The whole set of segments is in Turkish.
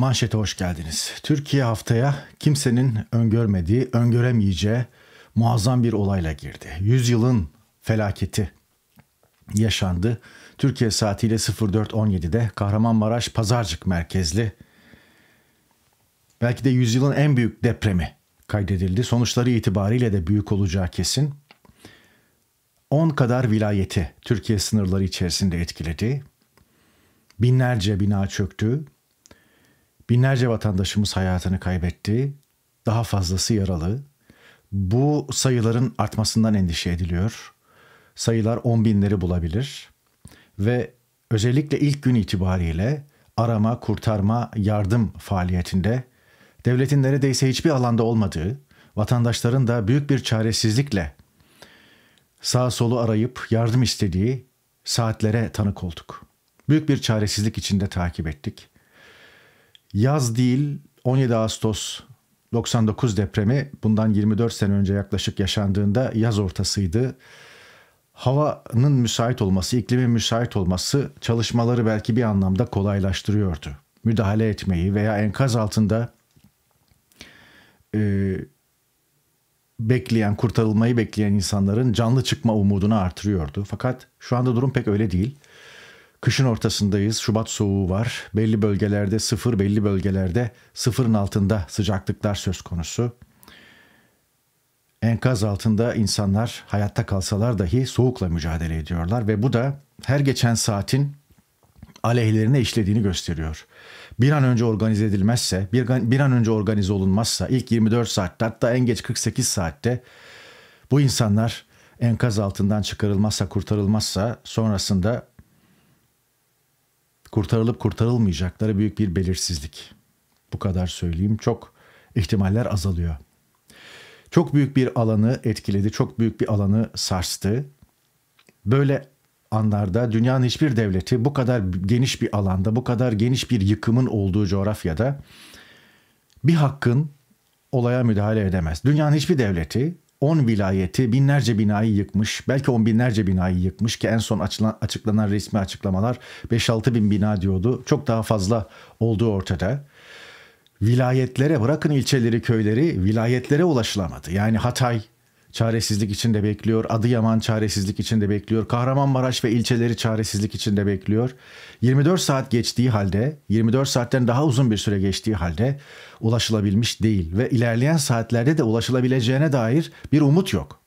Manşete hoş geldiniz. Türkiye haftaya kimsenin öngörmediği, öngöremeyeceği muazzam bir olayla girdi. Yüzyılın felaketi yaşandı. Türkiye saatiyle 04.17'de Kahramanmaraş Pazarcık merkezli belki de yüzyılın en büyük depremi kaydedildi. Sonuçları itibariyle de büyük olacağı kesin. 10 kadar vilayeti Türkiye sınırları içerisinde etkiledi. Binlerce bina çöktü. Binlerce vatandaşımız hayatını kaybetti. Daha fazlası yaralı. Bu sayıların artmasından endişe ediliyor. Sayılar on binleri bulabilir. Ve özellikle ilk gün itibariyle arama, kurtarma, yardım faaliyetinde devletin neredeyse hiçbir alanda olmadığı, vatandaşların da büyük bir çaresizlikle sağ solu arayıp yardım istediği saatlere tanık olduk. Büyük bir çaresizlik içinde takip ettik. Yaz değil 17 Ağustos 99 depremi bundan 24 sene önce yaklaşık yaşandığında yaz ortasıydı. Havanın müsait olması, iklimin müsait olması çalışmaları belki bir anlamda kolaylaştırıyordu. Müdahale etmeyi veya enkaz altında e, bekleyen, kurtarılmayı bekleyen insanların canlı çıkma umudunu artırıyordu. Fakat şu anda durum pek öyle değil. Kışın ortasındayız. Şubat soğuğu var. Belli bölgelerde sıfır, belli bölgelerde sıfırın altında sıcaklıklar söz konusu. Enkaz altında insanlar hayatta kalsalar dahi soğukla mücadele ediyorlar ve bu da her geçen saatin aleyhlerine işlediğini gösteriyor. Bir an önce organize edilmezse, bir, an önce organize olunmazsa ilk 24 saatte hatta en geç 48 saatte bu insanlar enkaz altından çıkarılmazsa, kurtarılmazsa sonrasında kurtarılıp kurtarılmayacakları büyük bir belirsizlik. Bu kadar söyleyeyim çok ihtimaller azalıyor. Çok büyük bir alanı etkiledi, çok büyük bir alanı sarstı. Böyle anlarda dünyanın hiçbir devleti bu kadar geniş bir alanda, bu kadar geniş bir yıkımın olduğu coğrafyada bir hakkın olaya müdahale edemez. Dünyanın hiçbir devleti 10 vilayeti binlerce binayı yıkmış. Belki on binlerce binayı yıkmış ki en son açılan, açıklanan resmi açıklamalar 5-6 bin bina diyordu. Çok daha fazla olduğu ortada. Vilayetlere bırakın ilçeleri köyleri vilayetlere ulaşılamadı. Yani Hatay çaresizlik içinde bekliyor. Adıyaman çaresizlik içinde bekliyor. Kahramanmaraş ve ilçeleri çaresizlik içinde bekliyor. 24 saat geçtiği halde, 24 saatten daha uzun bir süre geçtiği halde ulaşılabilmiş değil ve ilerleyen saatlerde de ulaşılabileceğine dair bir umut yok.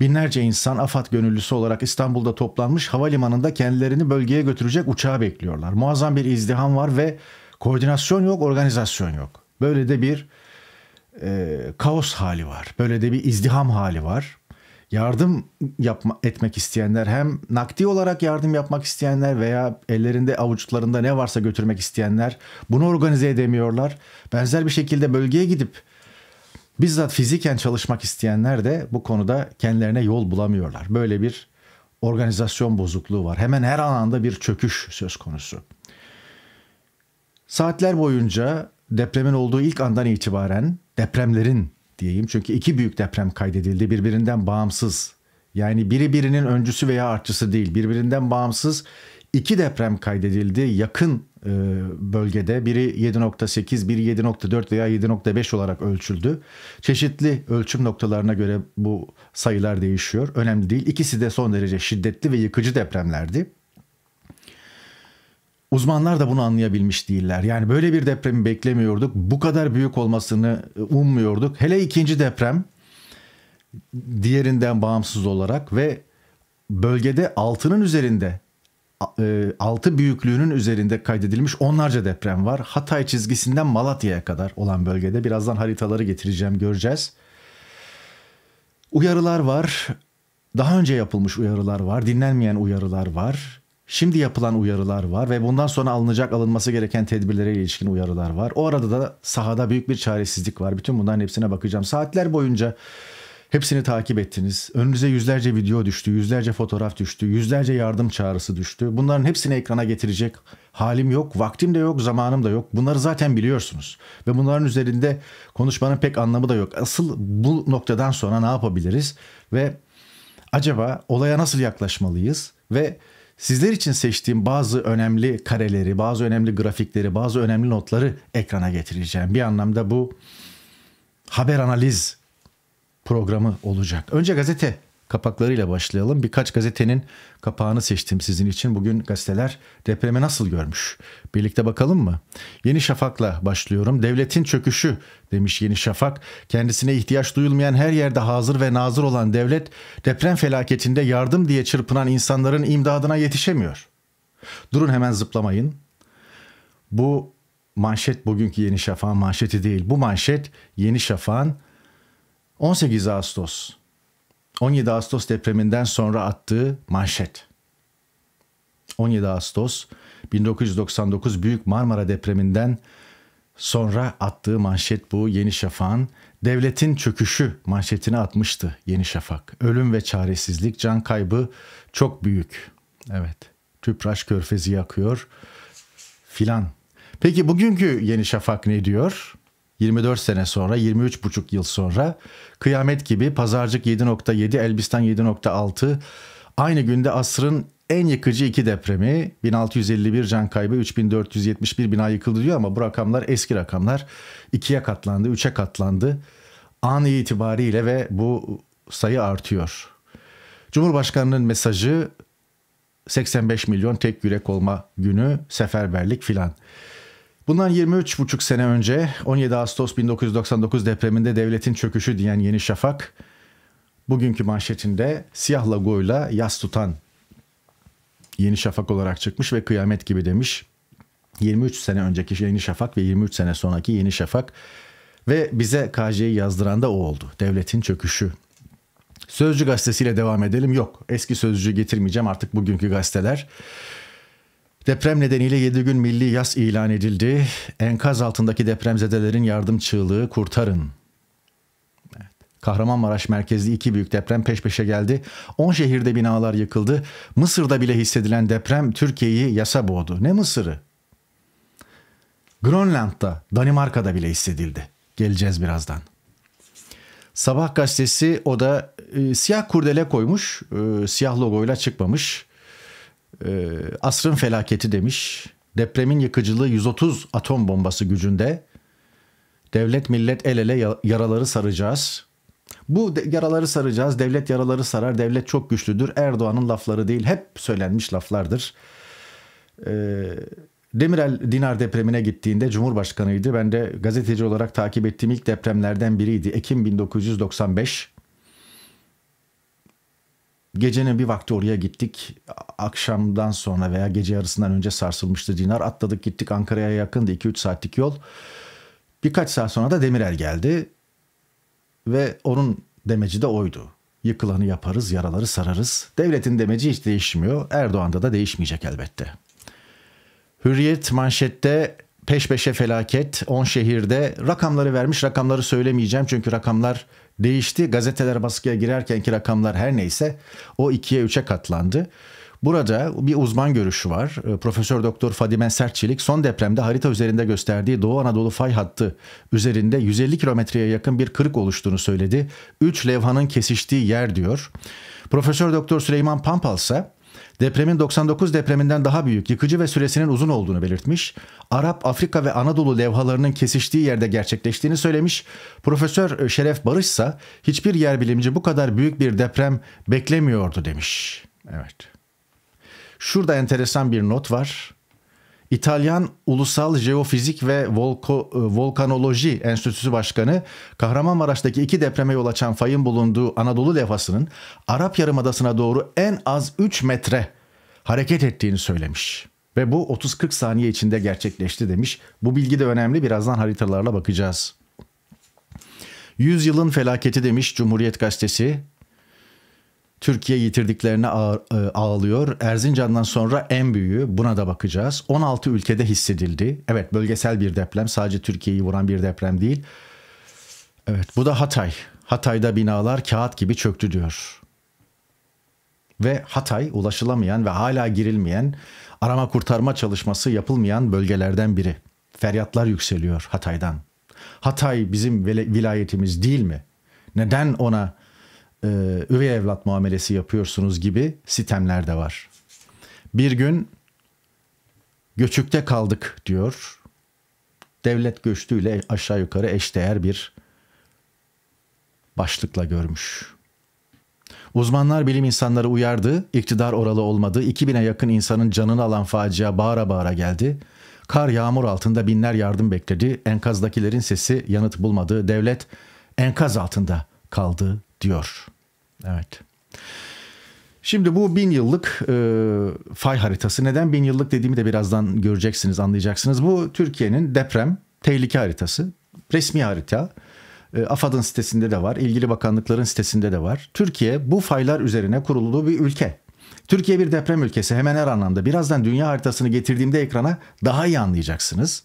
Binlerce insan AFAD gönüllüsü olarak İstanbul'da toplanmış havalimanında kendilerini bölgeye götürecek uçağı bekliyorlar. Muazzam bir izdiham var ve koordinasyon yok, organizasyon yok. Böyle de bir e, kaos hali var. Böyle de bir izdiham hali var. Yardım yapma, etmek isteyenler hem nakdi olarak yardım yapmak isteyenler veya ellerinde avuçlarında ne varsa götürmek isteyenler bunu organize edemiyorlar. Benzer bir şekilde bölgeye gidip bizzat fiziken çalışmak isteyenler de bu konuda kendilerine yol bulamıyorlar. Böyle bir organizasyon bozukluğu var. Hemen her alanda bir çöküş söz konusu. Saatler boyunca depremin olduğu ilk andan itibaren depremlerin diyeyim çünkü iki büyük deprem kaydedildi birbirinden bağımsız. Yani biri birinin öncüsü veya artçısı değil birbirinden bağımsız iki deprem kaydedildi yakın e, bölgede biri 7.8 biri 7.4 veya 7.5 olarak ölçüldü. Çeşitli ölçüm noktalarına göre bu sayılar değişiyor önemli değil ikisi de son derece şiddetli ve yıkıcı depremlerdi. Uzmanlar da bunu anlayabilmiş değiller. Yani böyle bir depremi beklemiyorduk. Bu kadar büyük olmasını e, ummuyorduk. Hele ikinci deprem diğerinden bağımsız olarak ve bölgede altının üzerinde e, altı büyüklüğünün üzerinde kaydedilmiş onlarca deprem var. Hatay çizgisinden Malatya'ya kadar olan bölgede. Birazdan haritaları getireceğim göreceğiz. Uyarılar var. Daha önce yapılmış uyarılar var. Dinlenmeyen uyarılar var. Şimdi yapılan uyarılar var ve bundan sonra alınacak alınması gereken tedbirlere ilişkin uyarılar var. O arada da sahada büyük bir çaresizlik var. Bütün bunların hepsine bakacağım. Saatler boyunca hepsini takip ettiniz. Önünüze yüzlerce video düştü, yüzlerce fotoğraf düştü, yüzlerce yardım çağrısı düştü. Bunların hepsini ekrana getirecek halim yok, vaktim de yok, zamanım da yok. Bunları zaten biliyorsunuz ve bunların üzerinde konuşmanın pek anlamı da yok. Asıl bu noktadan sonra ne yapabiliriz ve acaba olaya nasıl yaklaşmalıyız ve Sizler için seçtiğim bazı önemli kareleri, bazı önemli grafikleri, bazı önemli notları ekrana getireceğim. Bir anlamda bu haber analiz programı olacak. Önce gazete kapaklarıyla başlayalım. Birkaç gazetenin kapağını seçtim sizin için. Bugün gazeteler depremi nasıl görmüş? Birlikte bakalım mı? Yeni Şafak'la başlıyorum. Devletin çöküşü demiş Yeni Şafak. Kendisine ihtiyaç duyulmayan her yerde hazır ve nazır olan devlet deprem felaketinde yardım diye çırpınan insanların imdadına yetişemiyor. Durun hemen zıplamayın. Bu manşet bugünkü Yeni Şafak'ın manşeti değil. Bu manşet Yeni Şafak'ın 18 Ağustos 17 Ağustos depreminden sonra attığı manşet. 17 Ağustos 1999 Büyük Marmara depreminden sonra attığı manşet bu Yeni Şafak'ın devletin çöküşü manşetini atmıştı Yeni Şafak. Ölüm ve çaresizlik, can kaybı çok büyük. Evet. Tüpraş körfezi yakıyor filan. Peki bugünkü Yeni Şafak ne diyor? 24 sene sonra 23,5 yıl sonra kıyamet gibi Pazarcık 7.7 Elbistan 7.6 aynı günde asrın en yıkıcı iki depremi 1651 can kaybı 3471 bina yıkıldı diyor ama bu rakamlar eski rakamlar ikiye katlandı üçe katlandı an itibariyle ve bu sayı artıyor. Cumhurbaşkanının mesajı 85 milyon tek yürek olma günü seferberlik filan. Bundan 23,5 sene önce 17 Ağustos 1999 depreminde devletin çöküşü diyen Yeni Şafak bugünkü manşetinde siyahla goyla yas tutan Yeni Şafak olarak çıkmış ve kıyamet gibi demiş. 23 sene önceki Yeni Şafak ve 23 sene sonraki Yeni Şafak ve bize KJ'yi yazdıran da o oldu. Devletin çöküşü. Sözcü gazetesiyle devam edelim. Yok eski sözcü getirmeyeceğim artık bugünkü gazeteler. Deprem nedeniyle 7 gün milli yas ilan edildi. Enkaz altındaki depremzedelerin yardım çığlığı kurtarın. Evet. Kahramanmaraş merkezli iki büyük deprem peş peşe geldi. 10 şehirde binalar yıkıldı. Mısır'da bile hissedilen deprem Türkiye'yi yasa boğdu. Ne Mısır'ı? Grönland'da, Danimarka'da bile hissedildi. Geleceğiz birazdan. Sabah gazetesi o da e, siyah kurdele koymuş, e, siyah logoyla çıkmamış. E, asrın felaketi demiş. Depremin yıkıcılığı 130 atom bombası gücünde. Devlet millet el ele yaraları saracağız. Bu yaraları saracağız. Devlet yaraları sarar. Devlet çok güçlüdür. Erdoğan'ın lafları değil. Hep söylenmiş laflardır. Ee, Demirel Dinar depremine gittiğinde Cumhurbaşkanıydı. Ben de gazeteci olarak takip ettiğim ilk depremlerden biriydi. Ekim 1995. Gecenin bir vakti oraya gittik. Akşamdan sonra veya gece yarısından önce sarsılmıştı dinar. Atladık gittik Ankara'ya yakındı 2-3 saatlik yol. Birkaç saat sonra da Demirel geldi. Ve onun demeci de oydu. Yıkılanı yaparız, yaraları sararız. Devletin demeci hiç değişmiyor. Erdoğan'da da değişmeyecek elbette. Hürriyet manşette peş peşe felaket 10 şehirde rakamları vermiş rakamları söylemeyeceğim çünkü rakamlar değişti. Gazeteler baskıya girerkenki rakamlar her neyse o ikiye üçe katlandı. Burada bir uzman görüşü var. Ee, Profesör Doktor Fadime Sertçilik son depremde harita üzerinde gösterdiği Doğu Anadolu fay hattı üzerinde 150 kilometreye yakın bir kırık oluştuğunu söyledi. Üç levhanın kesiştiği yer diyor. Profesör Doktor Süleyman Pampal ise depremin 99 depreminden daha büyük, yıkıcı ve süresinin uzun olduğunu belirtmiş, Arap, Afrika ve Anadolu levhalarının kesiştiği yerde gerçekleştiğini söylemiş, Profesör Şeref Barış ise hiçbir yer bilimci bu kadar büyük bir deprem beklemiyordu demiş. Evet. Şurada enteresan bir not var. İtalyan Ulusal Jeofizik ve Volko, e, Volkanoloji Enstitüsü Başkanı Kahramanmaraş'taki iki depreme yol açan fayın bulunduğu Anadolu levhasının Arap Yarımadası'na doğru en az 3 metre hareket ettiğini söylemiş. Ve bu 30-40 saniye içinde gerçekleşti demiş. Bu bilgi de önemli birazdan haritalarla bakacağız. Yüzyılın felaketi demiş Cumhuriyet Gazetesi. Türkiye yitirdiklerine e, ağlıyor. Erzincan'dan sonra en büyüğü buna da bakacağız. 16 ülkede hissedildi. Evet bölgesel bir deprem sadece Türkiye'yi vuran bir deprem değil. Evet bu da Hatay. Hatay'da binalar kağıt gibi çöktü diyor. Ve Hatay ulaşılamayan ve hala girilmeyen arama kurtarma çalışması yapılmayan bölgelerden biri. Feryatlar yükseliyor Hatay'dan. Hatay bizim vilayetimiz değil mi? Neden ona e, üvey evlat muamelesi yapıyorsunuz gibi sitemler de var. Bir gün göçükte kaldık diyor. Devlet göçtüğüyle aşağı yukarı eşdeğer bir başlıkla görmüş. Uzmanlar bilim insanları uyardı, İktidar oralı olmadı, 2000'e yakın insanın canını alan facia bağıra bağıra geldi. Kar yağmur altında binler yardım bekledi, enkazdakilerin sesi yanıt bulmadı, devlet enkaz altında kaldı diyor. Evet. Şimdi bu bin yıllık e, fay haritası. Neden bin yıllık dediğimi de birazdan göreceksiniz, anlayacaksınız. Bu Türkiye'nin deprem tehlike haritası. Resmi harita. E, AFAD'ın sitesinde de var. ilgili bakanlıkların sitesinde de var. Türkiye bu faylar üzerine kurulduğu bir ülke. Türkiye bir deprem ülkesi hemen her anlamda. Birazdan dünya haritasını getirdiğimde ekrana daha iyi anlayacaksınız.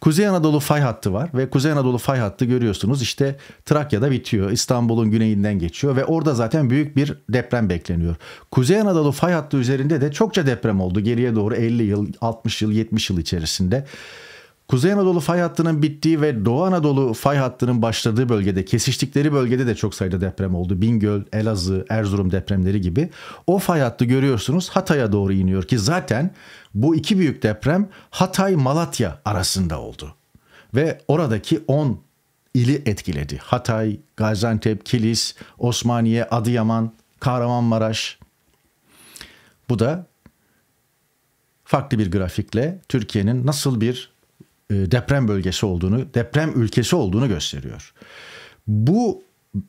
Kuzey Anadolu fay hattı var ve Kuzey Anadolu fay hattı görüyorsunuz işte Trakya'da bitiyor. İstanbul'un güneyinden geçiyor ve orada zaten büyük bir deprem bekleniyor. Kuzey Anadolu fay hattı üzerinde de çokça deprem oldu geriye doğru 50 yıl, 60 yıl, 70 yıl içerisinde. Kuzey Anadolu fay hattının bittiği ve Doğu Anadolu fay hattının başladığı bölgede, kesiştikleri bölgede de çok sayıda deprem oldu. Bingöl, Elazığ, Erzurum depremleri gibi. O fay hattı görüyorsunuz Hatay'a doğru iniyor ki zaten bu iki büyük deprem Hatay-Malatya arasında oldu. Ve oradaki 10 ili etkiledi. Hatay, Gaziantep, Kilis, Osmaniye, Adıyaman, Kahramanmaraş. Bu da farklı bir grafikle Türkiye'nin nasıl bir e, deprem bölgesi olduğunu, deprem ülkesi olduğunu gösteriyor. Bu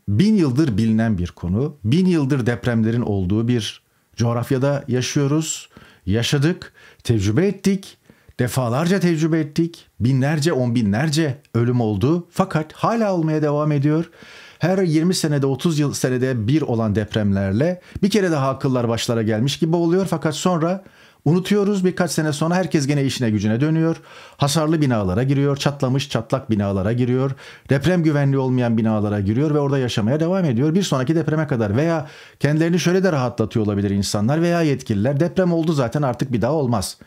bin yıldır bilinen bir konu. Bin yıldır depremlerin olduğu bir coğrafyada yaşıyoruz. Yaşadık, tecrübe ettik, defalarca tecrübe ettik. Binlerce, on binlerce ölüm oldu. Fakat hala olmaya devam ediyor. Her 20 senede, 30 yıl senede bir olan depremlerle bir kere daha akıllar başlara gelmiş gibi oluyor. Fakat sonra Unutuyoruz birkaç sene sonra herkes gene işine gücüne dönüyor. Hasarlı binalara giriyor, çatlamış çatlak binalara giriyor. Deprem güvenliği olmayan binalara giriyor ve orada yaşamaya devam ediyor. Bir sonraki depreme kadar veya kendilerini şöyle de rahatlatıyor olabilir insanlar veya yetkililer. Deprem oldu zaten artık bir daha olmaz.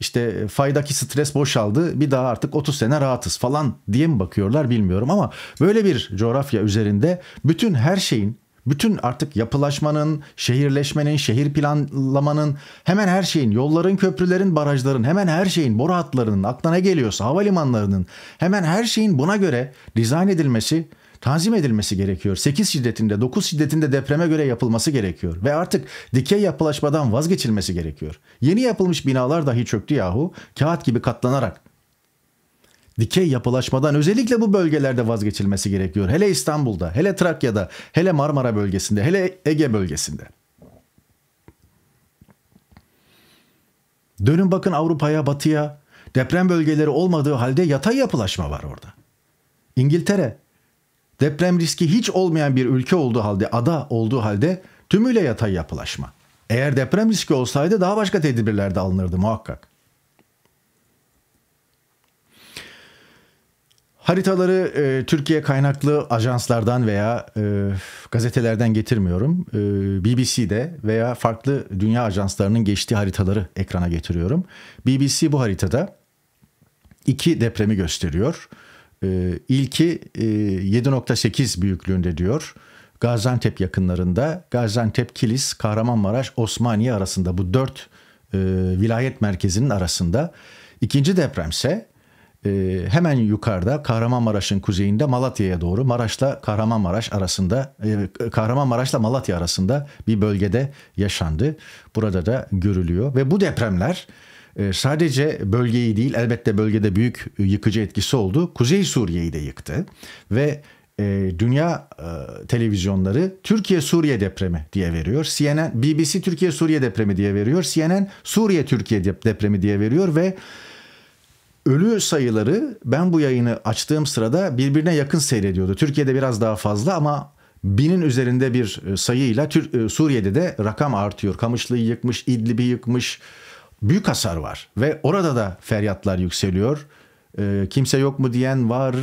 İşte e, faydaki stres boşaldı bir daha artık 30 sene rahatız falan diye mi bakıyorlar bilmiyorum ama böyle bir coğrafya üzerinde bütün her şeyin bütün artık yapılaşmanın, şehirleşmenin, şehir planlamanın, hemen her şeyin, yolların, köprülerin, barajların, hemen her şeyin, boru hatlarının, aklına geliyorsa havalimanlarının, hemen her şeyin buna göre dizayn edilmesi, tanzim edilmesi gerekiyor. 8 şiddetinde, 9 şiddetinde depreme göre yapılması gerekiyor. Ve artık dikey yapılaşmadan vazgeçilmesi gerekiyor. Yeni yapılmış binalar dahi çöktü yahu, kağıt gibi katlanarak dikey yapılaşmadan özellikle bu bölgelerde vazgeçilmesi gerekiyor. Hele İstanbul'da, hele Trakya'da, hele Marmara bölgesinde, hele Ege bölgesinde. Dönün bakın Avrupa'ya, Batı'ya. Deprem bölgeleri olmadığı halde yatay yapılaşma var orada. İngiltere deprem riski hiç olmayan bir ülke olduğu halde, ada olduğu halde tümüyle yatay yapılaşma. Eğer deprem riski olsaydı daha başka tedbirler de alınırdı muhakkak. Haritaları e, Türkiye kaynaklı ajanslardan veya e, gazetelerden getirmiyorum. E, BBC'de veya farklı dünya ajanslarının geçtiği haritaları ekrana getiriyorum. BBC bu haritada iki depremi gösteriyor. E, ilki e, 7.8 büyüklüğünde diyor. Gaziantep yakınlarında Gaziantep, Kilis, Kahramanmaraş, Osmaniye arasında bu dört e, vilayet merkezinin arasında. İkinci depremse e, hemen yukarıda Kahramanmaraş'ın kuzeyinde Malatya'ya doğru Maraş'la Kahramanmaraş arasında e, Kahramanmaraş'la Malatya arasında bir bölgede yaşandı. Burada da görülüyor ve bu depremler e, sadece bölgeyi değil elbette bölgede büyük yıkıcı etkisi oldu. Kuzey Suriye'yi de yıktı ve e, dünya e, televizyonları Türkiye Suriye depremi diye veriyor. CNN BBC Türkiye Suriye depremi diye veriyor. CNN Suriye Türkiye depremi diye veriyor ve ölü sayıları ben bu yayını açtığım sırada birbirine yakın seyrediyordu. Türkiye'de biraz daha fazla ama binin üzerinde bir e, sayıyla e, Suriye'de de rakam artıyor. Kamışlı'yı yıkmış, İdlib'i yıkmış. Büyük hasar var ve orada da feryatlar yükseliyor. E, kimse yok mu diyen var.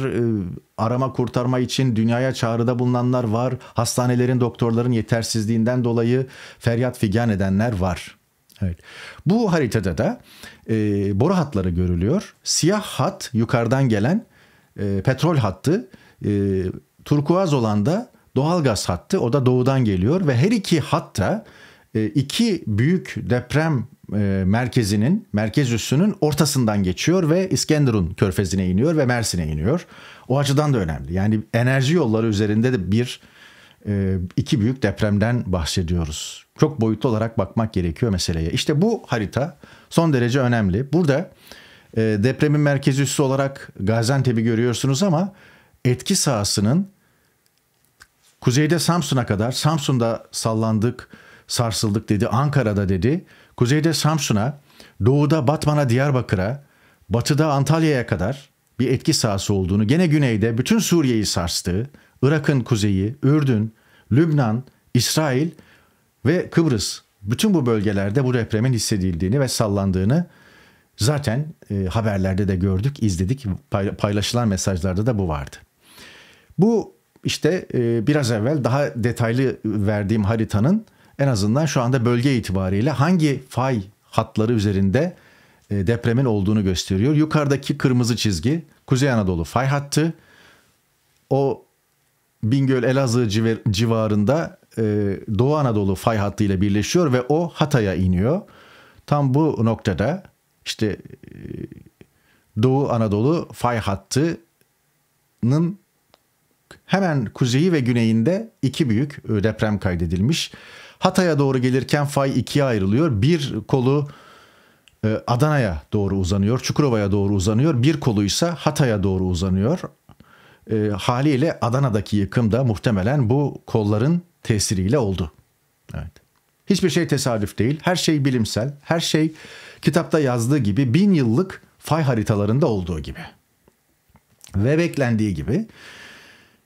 arama kurtarma için dünyaya çağrıda bulunanlar var. Hastanelerin doktorların yetersizliğinden dolayı feryat figan edenler var. Evet. Bu haritada da e, boru hatları görülüyor. Siyah hat yukarıdan gelen e, petrol hattı, e, turkuaz olan da doğalgaz hattı. O da doğudan geliyor ve her iki hatta e, iki büyük deprem e, merkezinin, merkez üssünün ortasından geçiyor ve İskenderun körfezine iniyor ve Mersin'e iniyor. O açıdan da önemli. Yani enerji yolları üzerinde de bir ee, iki büyük depremden bahsediyoruz. Çok boyutlu olarak bakmak gerekiyor meseleye. İşte bu harita son derece önemli. Burada e, depremin merkez üssü olarak Gaziantep'i görüyorsunuz ama etki sahasının kuzeyde Samsun'a kadar Samsun'da sallandık, sarsıldık dedi, Ankara'da dedi. Kuzeyde Samsun'a, doğuda Batman'a, Diyarbakır'a, batıda Antalya'ya kadar bir etki sahası olduğunu, gene güneyde bütün Suriye'yi sarstığı, Irak'ın kuzeyi, Ürdün, Lübnan, İsrail ve Kıbrıs bütün bu bölgelerde bu depremin hissedildiğini ve sallandığını zaten e, haberlerde de gördük, izledik. Paylaşılan mesajlarda da bu vardı. Bu işte e, biraz evvel daha detaylı verdiğim haritanın en azından şu anda bölge itibariyle hangi fay hatları üzerinde e, depremin olduğunu gösteriyor. Yukarıdaki kırmızı çizgi Kuzey Anadolu fay hattı. O Bingöl Elazığ civarında e, Doğu Anadolu fay hattıyla birleşiyor ve o Hatay'a iniyor. Tam bu noktada işte e, Doğu Anadolu fay hattının hemen kuzeyi ve güneyinde iki büyük e, deprem kaydedilmiş. Hatay'a doğru gelirken fay ikiye ayrılıyor. Bir kolu Adana'ya doğru uzanıyor, Çukurova'ya doğru uzanıyor. Bir kolu ise Hatay'a doğru uzanıyor. E, haliyle Adana'daki yıkım da muhtemelen bu kolların tesiriyle oldu. Evet. Hiçbir şey tesadüf değil. Her şey bilimsel. Her şey kitapta yazdığı gibi bin yıllık fay haritalarında olduğu gibi. Ve beklendiği gibi.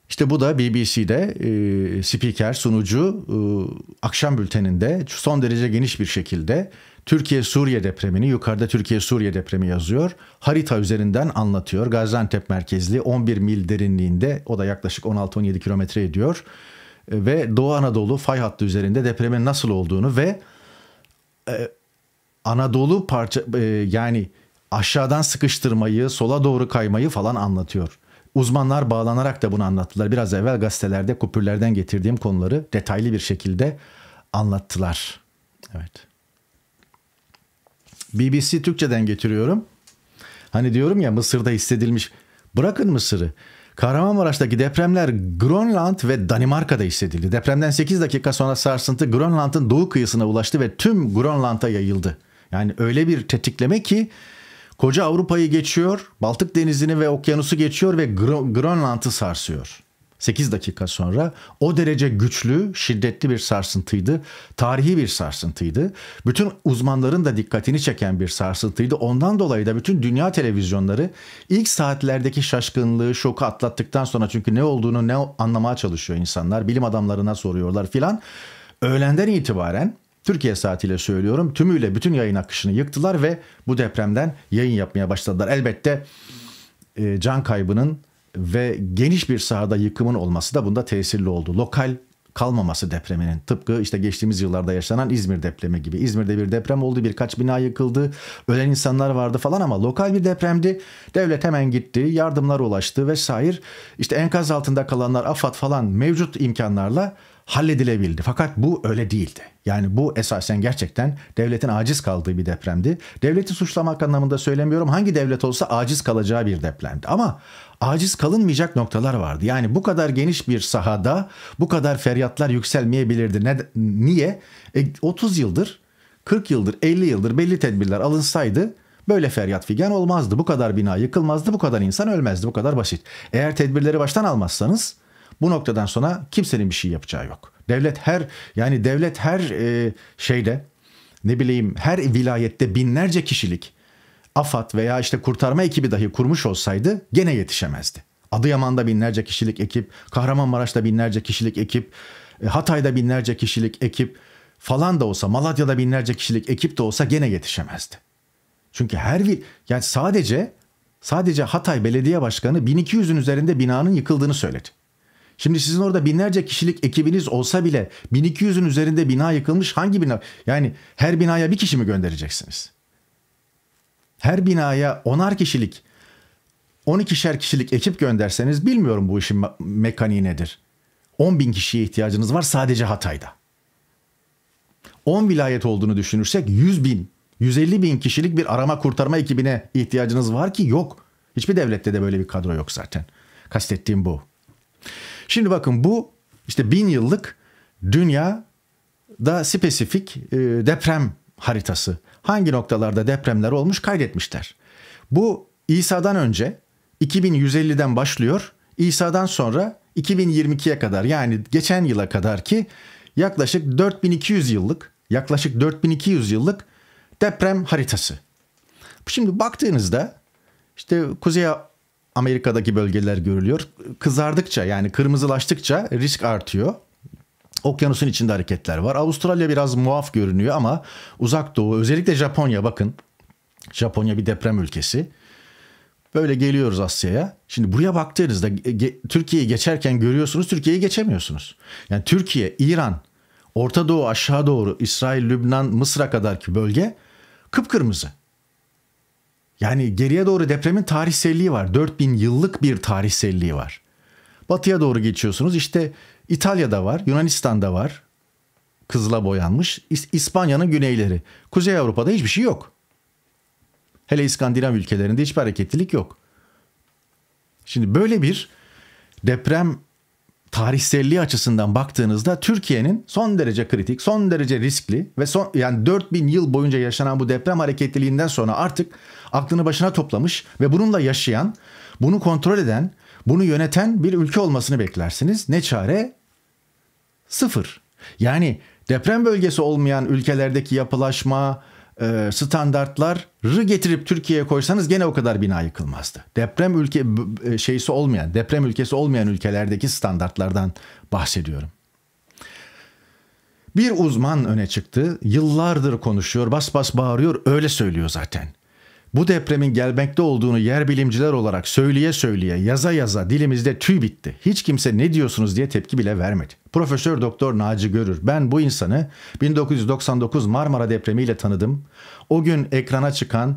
İşte bu da BBC'de e, spiker, sunucu e, akşam bülteninde son derece geniş bir şekilde Türkiye-Suriye depremini yukarıda Türkiye-Suriye depremi yazıyor. Harita üzerinden anlatıyor. Gaziantep merkezli 11 mil derinliğinde o da yaklaşık 16-17 kilometre ediyor. E, ve Doğu Anadolu fay hattı üzerinde depremin nasıl olduğunu ve e, Anadolu parça e, yani aşağıdan sıkıştırmayı, sola doğru kaymayı falan anlatıyor. Uzmanlar bağlanarak da bunu anlattılar. Biraz evvel gazetelerde, kupürlerden getirdiğim konuları detaylı bir şekilde anlattılar. Evet. BBC Türkçeden getiriyorum. Hani diyorum ya Mısır'da hissedilmiş. Bırakın Mısır'ı. Kahramanmaraş'taki depremler Grönland ve Danimarka'da hissedildi. Depremden 8 dakika sonra sarsıntı Grönland'ın doğu kıyısına ulaştı ve tüm Grönland'a yayıldı. Yani öyle bir tetikleme ki koca Avrupa'yı geçiyor, Baltık Denizi'ni ve okyanusu geçiyor ve Grönland'ı sarsıyor. 8 dakika sonra o derece güçlü, şiddetli bir sarsıntıydı. Tarihi bir sarsıntıydı. Bütün uzmanların da dikkatini çeken bir sarsıntıydı. Ondan dolayı da bütün dünya televizyonları ilk saatlerdeki şaşkınlığı, şoku atlattıktan sonra çünkü ne olduğunu ne anlamaya çalışıyor insanlar. Bilim adamlarına soruyorlar filan. Öğlenden itibaren Türkiye saatiyle söylüyorum tümüyle bütün yayın akışını yıktılar ve bu depremden yayın yapmaya başladılar. Elbette e, can kaybının ve geniş bir sahada yıkımın olması da bunda tesirli oldu. Lokal kalmaması depreminin tıpkı işte geçtiğimiz yıllarda yaşanan İzmir depremi gibi. İzmir'de bir deprem oldu birkaç bina yıkıldı ölen insanlar vardı falan ama lokal bir depremdi. Devlet hemen gitti yardımlar ulaştı vesaire işte enkaz altında kalanlar AFAD falan mevcut imkanlarla halledilebildi. Fakat bu öyle değildi. Yani bu esasen gerçekten devletin aciz kaldığı bir depremdi. Devleti suçlamak anlamında söylemiyorum. Hangi devlet olsa aciz kalacağı bir depremdi. Ama aciz kalınmayacak noktalar vardı. Yani bu kadar geniş bir sahada bu kadar feryatlar yükselmeyebilirdi. Ne, niye? E, 30 yıldır, 40 yıldır, 50 yıldır belli tedbirler alınsaydı böyle feryat figen olmazdı. Bu kadar bina yıkılmazdı, bu kadar insan ölmezdi. Bu kadar basit. Eğer tedbirleri baştan almazsanız bu noktadan sonra kimsenin bir şey yapacağı yok. Devlet her yani devlet her e, şeyde ne bileyim her vilayette binlerce kişilik AFAD veya işte kurtarma ekibi dahi kurmuş olsaydı gene yetişemezdi. Adıyaman'da binlerce kişilik ekip, Kahramanmaraş'ta binlerce kişilik ekip, e, Hatay'da binlerce kişilik ekip falan da olsa, Malatya'da binlerce kişilik ekip de olsa gene yetişemezdi. Çünkü her bir yani sadece sadece Hatay Belediye Başkanı 1200'ün üzerinde binanın yıkıldığını söyledi. Şimdi sizin orada binlerce kişilik ekibiniz olsa bile 1200'ün üzerinde bina yıkılmış hangi bina? Yani her binaya bir kişi mi göndereceksiniz? her binaya onar kişilik 12'şer kişilik ekip gönderseniz bilmiyorum bu işin mekaniği nedir. 10 bin kişiye ihtiyacınız var sadece Hatay'da. 10 vilayet olduğunu düşünürsek 100 bin, 150 bin kişilik bir arama kurtarma ekibine ihtiyacınız var ki yok. Hiçbir devlette de böyle bir kadro yok zaten. Kastettiğim bu. Şimdi bakın bu işte bin yıllık dünya da spesifik e, deprem haritası hangi noktalarda depremler olmuş kaydetmişler. Bu İsa'dan önce 2150'den başlıyor. İsa'dan sonra 2022'ye kadar yani geçen yıla kadar ki yaklaşık 4200 yıllık yaklaşık 4200 yıllık deprem haritası. Şimdi baktığınızda işte Kuzey Amerika'daki bölgeler görülüyor. Kızardıkça yani kırmızılaştıkça risk artıyor. Okyanusun içinde hareketler var. Avustralya biraz muaf görünüyor ama uzak doğu özellikle Japonya bakın. Japonya bir deprem ülkesi. Böyle geliyoruz Asya'ya. Şimdi buraya baktığınızda ge- Türkiye'yi geçerken görüyorsunuz Türkiye'yi geçemiyorsunuz. Yani Türkiye, İran, Orta Doğu aşağı doğru İsrail, Lübnan, Mısır'a kadar ki bölge kıpkırmızı. Yani geriye doğru depremin tarihselliği var. 4000 yıllık bir tarihselliği var. Batıya doğru geçiyorsunuz işte İtalya'da var, Yunanistan'da var. Kızıla boyanmış. İspanya'nın güneyleri. Kuzey Avrupa'da hiçbir şey yok. Hele İskandinav ülkelerinde hiçbir hareketlilik yok. Şimdi böyle bir deprem tarihselliği açısından baktığınızda Türkiye'nin son derece kritik, son derece riskli ve son yani 4000 yıl boyunca yaşanan bu deprem hareketliliğinden sonra artık aklını başına toplamış ve bununla yaşayan, bunu kontrol eden bunu yöneten bir ülke olmasını beklersiniz. Ne çare? Sıfır. Yani deprem bölgesi olmayan ülkelerdeki yapılaşma, e, standartları getirip Türkiye'ye koysanız gene o kadar bina yıkılmazdı. Deprem ülke e, şeysi olmayan, deprem ülkesi olmayan ülkelerdeki standartlardan bahsediyorum. Bir uzman öne çıktı. Yıllardır konuşuyor, bas bas bağırıyor, öyle söylüyor zaten. Bu depremin gelmekte olduğunu yer bilimciler olarak söyleye söyleye yaza yaza dilimizde tüy bitti. Hiç kimse ne diyorsunuz diye tepki bile vermedi. Profesör Doktor Naci Görür ben bu insanı 1999 Marmara depremiyle tanıdım. O gün ekrana çıkan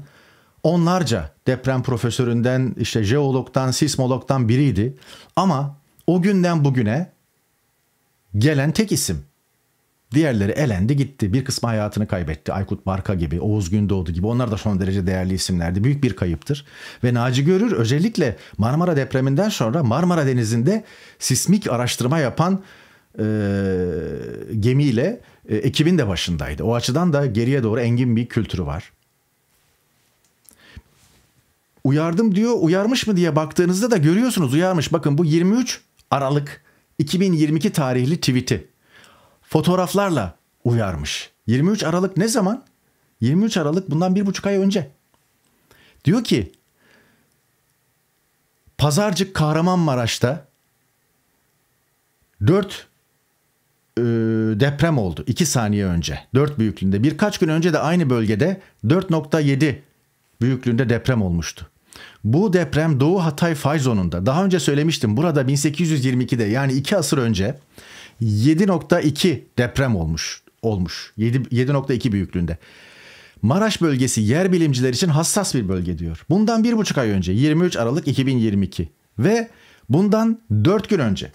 onlarca deprem profesöründen işte jeologdan sismologdan biriydi. Ama o günden bugüne gelen tek isim. Diğerleri elendi gitti. Bir kısmı hayatını kaybetti. Aykut Barka gibi, Oğuz Gündoğdu gibi. Onlar da son derece değerli isimlerdi. Büyük bir kayıptır. Ve Naci Görür özellikle Marmara depreminden sonra Marmara Denizi'nde sismik araştırma yapan e, gemiyle e, ekibin de başındaydı. O açıdan da geriye doğru engin bir kültürü var. Uyardım diyor. Uyarmış mı diye baktığınızda da görüyorsunuz uyarmış. Bakın bu 23 Aralık 2022 tarihli tweet'i fotoğraflarla uyarmış. 23 Aralık ne zaman? 23 Aralık bundan bir buçuk ay önce. Diyor ki Pazarcık Kahramanmaraş'ta 4 e, deprem oldu 2 saniye önce 4 büyüklüğünde. Birkaç gün önce de aynı bölgede 4.7 büyüklüğünde deprem olmuştu. Bu deprem Doğu Hatay fay zonunda. Daha önce söylemiştim burada 1822'de yani 2 asır önce 7.2 deprem olmuş olmuş. 7.2 büyüklüğünde. Maraş bölgesi yer bilimciler için hassas bir bölge diyor. Bundan bir buçuk ay önce 23 Aralık 2022 ve bundan 4 gün önce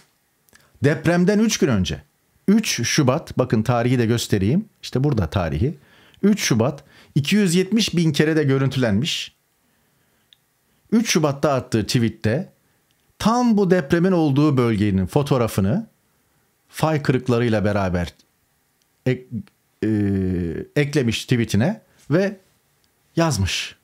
depremden 3 gün önce 3 Şubat bakın tarihi de göstereyim işte burada tarihi 3 Şubat 270 bin kere de görüntülenmiş 3 Şubat'ta attığı tweette tam bu depremin olduğu bölgenin fotoğrafını fay kırıklarıyla beraber ek, e, eklemiş tweetine ve yazmış.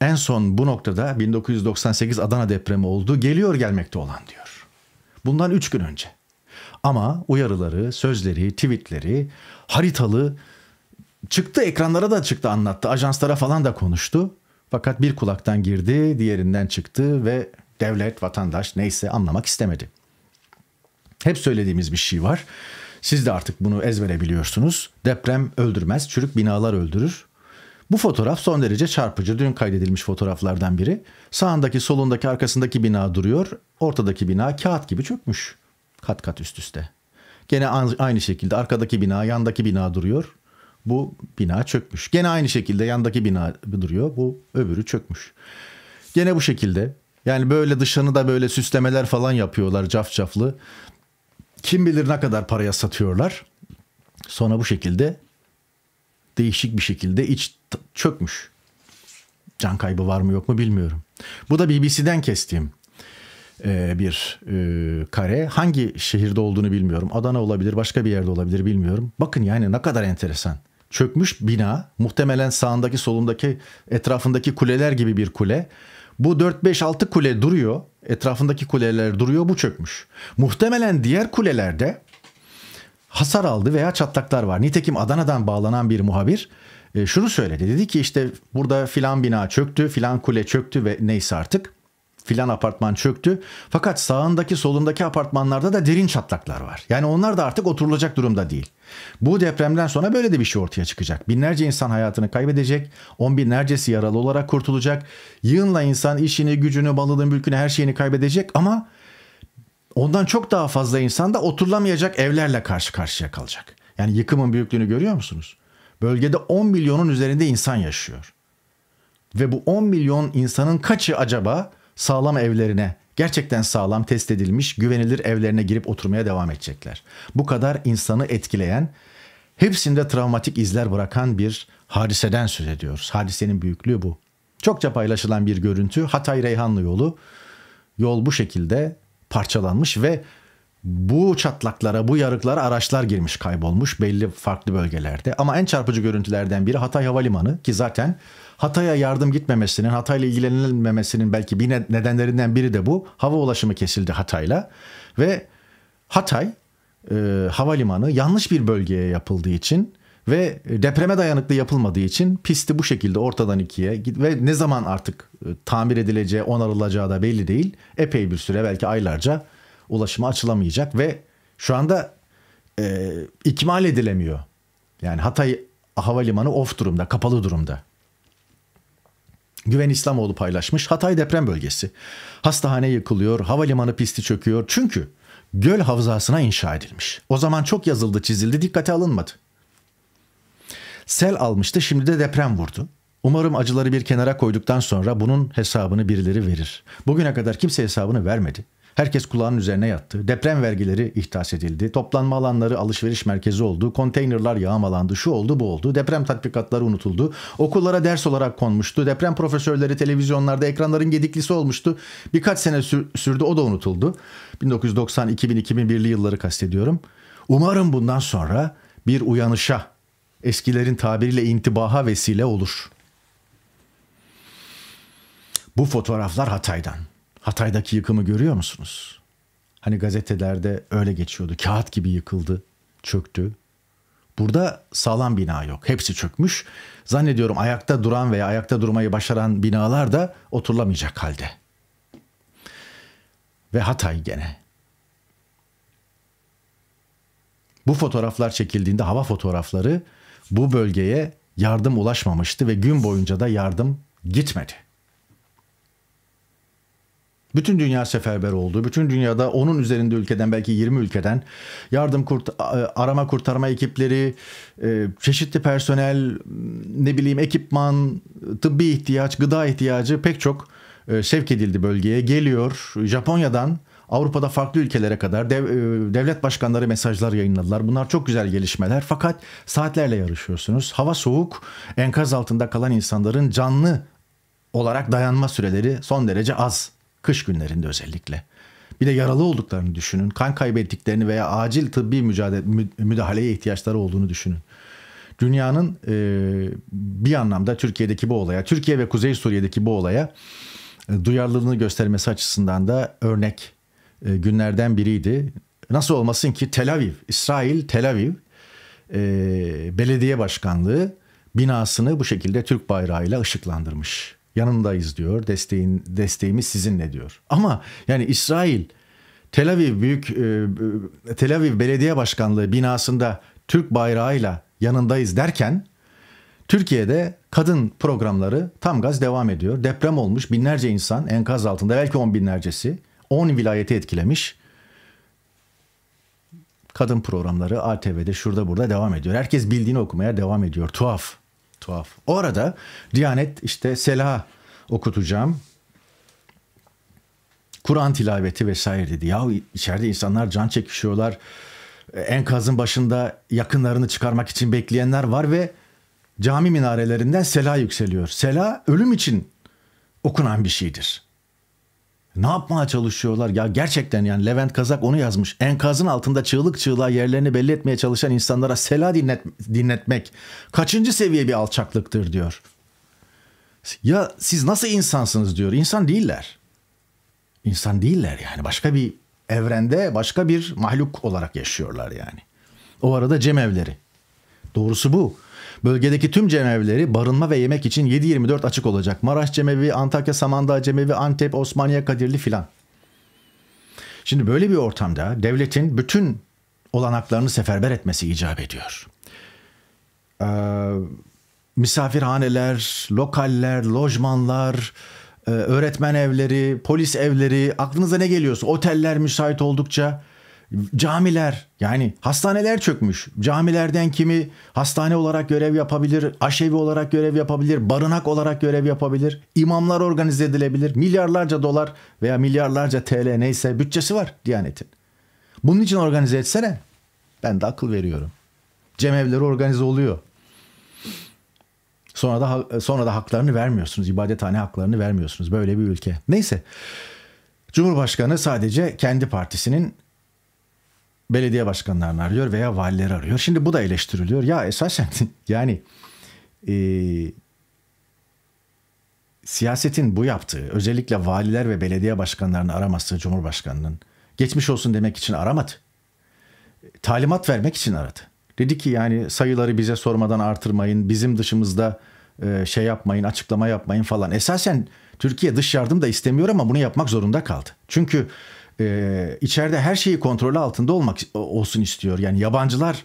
En son bu noktada 1998 Adana depremi oldu. Geliyor gelmekte olan diyor. Bundan 3 gün önce. Ama uyarıları, sözleri, tweetleri haritalı çıktı ekranlara da çıktı anlattı. Ajanslara falan da konuştu. Fakat bir kulaktan girdi, diğerinden çıktı ve devlet, vatandaş neyse anlamak istemedi. Hep söylediğimiz bir şey var. Siz de artık bunu ezbere biliyorsunuz. Deprem öldürmez, çürük binalar öldürür. Bu fotoğraf son derece çarpıcı. Dün kaydedilmiş fotoğraflardan biri. Sağındaki, solundaki, arkasındaki bina duruyor. Ortadaki bina kağıt gibi çökmüş. Kat kat üst üste. Gene aynı şekilde arkadaki bina, yandaki bina duruyor. Bu bina çökmüş. Gene aynı şekilde yandaki bina duruyor. Bu öbürü çökmüş. Gene bu şekilde. Yani böyle dışını da böyle süslemeler falan yapıyorlar cafcaflı. Kim bilir ne kadar paraya satıyorlar. Sonra bu şekilde değişik bir şekilde iç çökmüş. Can kaybı var mı yok mu bilmiyorum. Bu da BBC'den kestiğim e, bir e, kare. Hangi şehirde olduğunu bilmiyorum. Adana olabilir, başka bir yerde olabilir bilmiyorum. Bakın yani ne kadar enteresan çökmüş bina muhtemelen sağındaki solundaki etrafındaki kuleler gibi bir kule. Bu 4-5-6 kule duruyor. Etrafındaki kuleler duruyor bu çökmüş. Muhtemelen diğer kulelerde hasar aldı veya çatlaklar var. Nitekim Adana'dan bağlanan bir muhabir e, şunu söyledi. Dedi ki işte burada filan bina çöktü, filan kule çöktü ve neyse artık filan apartman çöktü. Fakat sağındaki solundaki apartmanlarda da derin çatlaklar var. Yani onlar da artık oturulacak durumda değil. Bu depremden sonra böyle de bir şey ortaya çıkacak. Binlerce insan hayatını kaybedecek, on binlercesi yaralı olarak kurtulacak. Yığınla insan işini, gücünü, malını, mülkünü, her şeyini kaybedecek ama ondan çok daha fazla insan da oturulamayacak evlerle karşı karşıya kalacak. Yani yıkımın büyüklüğünü görüyor musunuz? Bölgede 10 milyonun üzerinde insan yaşıyor. Ve bu 10 milyon insanın kaçı acaba sağlam evlerine gerçekten sağlam test edilmiş güvenilir evlerine girip oturmaya devam edecekler. Bu kadar insanı etkileyen hepsinde travmatik izler bırakan bir hadiseden söz ediyoruz. Hadisenin büyüklüğü bu. Çokça paylaşılan bir görüntü Hatay-Reyhanlı yolu. Yol bu şekilde parçalanmış ve bu çatlaklara, bu yarıklara araçlar girmiş, kaybolmuş belli farklı bölgelerde. Ama en çarpıcı görüntülerden biri Hatay Havalimanı ki zaten Hatay'a yardım gitmemesinin, Hatay'la ilgilenilmemesinin belki bir nedenlerinden biri de bu. Hava ulaşımı kesildi Hatay'la ve Hatay e, havalimanı yanlış bir bölgeye yapıldığı için ve depreme dayanıklı yapılmadığı için pisti bu şekilde ortadan ikiye ve ne zaman artık e, tamir edileceği, onarılacağı da belli değil. Epey bir süre belki aylarca ulaşıma açılamayacak ve şu anda e, ikmal edilemiyor. Yani Hatay havalimanı off durumda, kapalı durumda. Güven İslamoğlu paylaşmış. Hatay deprem bölgesi. Hastahane yıkılıyor, havalimanı pisti çöküyor. Çünkü göl havzasına inşa edilmiş. O zaman çok yazıldı, çizildi, dikkate alınmadı. Sel almıştı, şimdi de deprem vurdu. Umarım acıları bir kenara koyduktan sonra bunun hesabını birileri verir. Bugüne kadar kimse hesabını vermedi. Herkes kulağının üzerine yattı. Deprem vergileri ihtas edildi. Toplanma alanları alışveriş merkezi oldu. Konteynerler yağmalandı. Şu oldu bu oldu. Deprem tatbikatları unutuldu. Okullara ders olarak konmuştu. Deprem profesörleri televizyonlarda ekranların gediklisi olmuştu. Birkaç sene sürdü o da unutuldu. 1990-2000-2001'li yılları kastediyorum. Umarım bundan sonra bir uyanışa, eskilerin tabiriyle intibaha vesile olur. Bu fotoğraflar Hatay'dan. Hatay'daki yıkımı görüyor musunuz? Hani gazetelerde öyle geçiyordu. Kağıt gibi yıkıldı, çöktü. Burada sağlam bina yok. Hepsi çökmüş. Zannediyorum ayakta duran veya ayakta durmayı başaran binalar da oturulamayacak halde. Ve Hatay gene. Bu fotoğraflar çekildiğinde hava fotoğrafları bu bölgeye yardım ulaşmamıştı ve gün boyunca da yardım gitmedi. Bütün dünya seferber oldu. Bütün dünyada onun üzerinde ülkeden belki 20 ülkeden yardım kurt arama kurtarma ekipleri, e, çeşitli personel, ne bileyim ekipman, tıbbi ihtiyaç, gıda ihtiyacı pek çok e, sevk edildi bölgeye. Geliyor Japonya'dan Avrupa'da farklı ülkelere kadar dev, e, devlet başkanları mesajlar yayınladılar. Bunlar çok güzel gelişmeler fakat saatlerle yarışıyorsunuz. Hava soğuk, enkaz altında kalan insanların canlı olarak dayanma süreleri son derece az. Kış günlerinde özellikle. Bir de yaralı olduklarını düşünün. Kan kaybettiklerini veya acil tıbbi mücadele, müdahaleye ihtiyaçları olduğunu düşünün. Dünyanın e, bir anlamda Türkiye'deki bu olaya, Türkiye ve Kuzey Suriye'deki bu olaya e, duyarlılığını göstermesi açısından da örnek e, günlerden biriydi. Nasıl olmasın ki Tel Aviv, İsrail Tel Aviv e, belediye başkanlığı binasını bu şekilde Türk bayrağıyla ışıklandırmış yanındayız diyor. Desteğin desteğimiz sizinle diyor. Ama yani İsrail Tel Aviv büyük e, e, Tel Aviv Belediye Başkanlığı binasında Türk bayrağıyla yanındayız derken Türkiye'de kadın programları tam gaz devam ediyor. Deprem olmuş binlerce insan enkaz altında belki on binlercesi on vilayeti etkilemiş. Kadın programları ATV'de şurada burada devam ediyor. Herkes bildiğini okumaya devam ediyor. Tuhaf. Tuhaf. O arada Diyanet işte sela okutacağım. Kur'an tilaveti vesaire dedi. ya içeride insanlar can çekişiyorlar. Enkazın başında yakınlarını çıkarmak için bekleyenler var ve cami minarelerinden sela yükseliyor. Sela ölüm için okunan bir şeydir. Ne yapmaya çalışıyorlar? Ya gerçekten yani Levent Kazak onu yazmış. Enkazın altında çığlık çığlığa yerlerini belli etmeye çalışan insanlara sela dinlet, dinletmek kaçıncı seviye bir alçaklıktır diyor. Ya siz nasıl insansınız diyor. İnsan değiller. İnsan değiller yani başka bir evrende başka bir mahluk olarak yaşıyorlar yani. O arada cemevleri. Doğrusu bu. Bölgedeki tüm cemevleri barınma ve yemek için 7-24 açık olacak. Maraş cemevi, Antakya Samandağ cemevi, Antep, Osmaniye Kadirli filan. Şimdi böyle bir ortamda devletin bütün olanaklarını seferber etmesi icap ediyor. Ee, misafirhaneler, lokaller, lojmanlar, e, öğretmen evleri, polis evleri, aklınıza ne geliyorsa oteller müsait oldukça Camiler yani hastaneler çökmüş. Camilerden kimi hastane olarak görev yapabilir, aşevi olarak görev yapabilir, barınak olarak görev yapabilir. İmamlar organize edilebilir. Milyarlarca dolar veya milyarlarca TL neyse bütçesi var Diyanet'in. Bunun için organize etsene. Ben de akıl veriyorum. Cemevleri organize oluyor. Sonra da sonra da haklarını vermiyorsunuz. İbadethane haklarını vermiyorsunuz. Böyle bir ülke. Neyse. Cumhurbaşkanı sadece kendi partisinin belediye başkanlarını arıyor veya valileri arıyor. Şimdi bu da eleştiriliyor. Ya esasen yani e, siyasetin bu yaptığı özellikle valiler ve belediye başkanlarını araması Cumhurbaşkanı'nın geçmiş olsun demek için aramadı. Talimat vermek için aradı. Dedi ki yani sayıları bize sormadan artırmayın, bizim dışımızda e, şey yapmayın, açıklama yapmayın falan. Esasen Türkiye dış yardım da istemiyor ama bunu yapmak zorunda kaldı. Çünkü e, içeride her şeyi kontrolü altında olmak olsun istiyor. Yani yabancılar